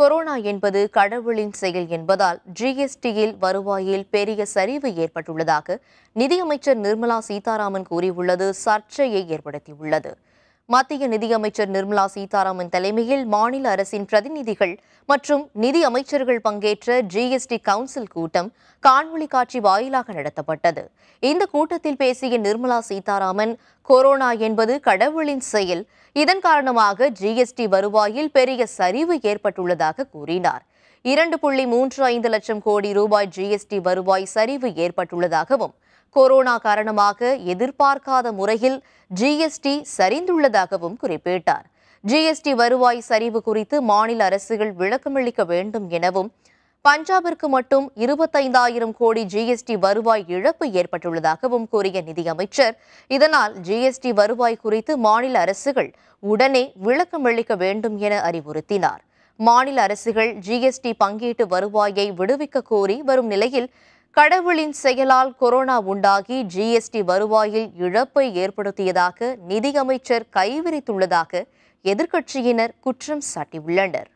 corona என்பது கடவுளின் செயல் என்பதால் ஜிஎஸ்டியில் வருவாயில் பெரிய சரிவு ஏற்பட்டுள்ளதாக நிதியமைச்சர் நிர்மலா சீதாராமன் கூறியுள்ளது சர்ச்சையை ஏற்படுத்தியுள்ளது மத்திய நிதியமைச்சர் நிர்மலா சீதாராமன் தலைமையில் மாநில அரசின் பிரதிநிதிகள் மற்றும் நிதி அமைச்சர்கள் பங்கேற்ற ஜிஎஸ்டி கவுன்சில் கூட்டம் காணொலி காட்சி வாயிலாக நடத்தப்பட்டது இந்த கூட்டத்தில் பேசிய நிர்மலா சீதாராமன் கொரோனா என்பது கடவுளின் செயல் இதன் காரணமாக ஜிஎஸ்டி வருவாயில் பெரிய சரிவு ஏற்பட்டுள்ளதாக கூறினார் இரண்டு புள்ளி மூன்று ஐந்து லட்சம் கோடி ரூபாய் ஜிஎஸ்டி வருவாய் சரிவு ஏற்பட்டுள்ளதாகவும் கொரோனா காரணமாக எதிர்பார்க்காத முறையில் ஜிஎஸ்டி சரிந்துள்ளதாகவும் குறிப்பிட்டார் ஜிஎஸ்டி வருவாய் சரிவு குறித்து மாநில அரசுகள் விளக்கமளிக்க வேண்டும் எனவும் பஞ்சாபிற்கு மட்டும் இருபத்தைந்தாயிரம் கோடி ஜிஎஸ்டி வருவாய் இழப்பு ஏற்பட்டுள்ளதாகவும் கூறிய நிதியமைச்சர் இதனால் ஜிஎஸ்டி வருவாய் குறித்து மாநில அரசுகள் உடனே விளக்கம் அளிக்க வேண்டும் என அறிவுறுத்தினார் மாநில அரசுகள் ஜிஎஸ்டி பங்கீட்டு வருவாயை விடுவிக்க கோரி வரும் நிலையில் கடவுளின் செயலால் கொரோனா உண்டாகி ஜிஎஸ்டி வருவாயில் இழப்பை ஏற்படுத்தியதாக நிதியமைச்சர் கைவிரித்துள்ளதாக எதிர்க்கட்சியினர் குற்றம் சாட்டியுள்ளனர்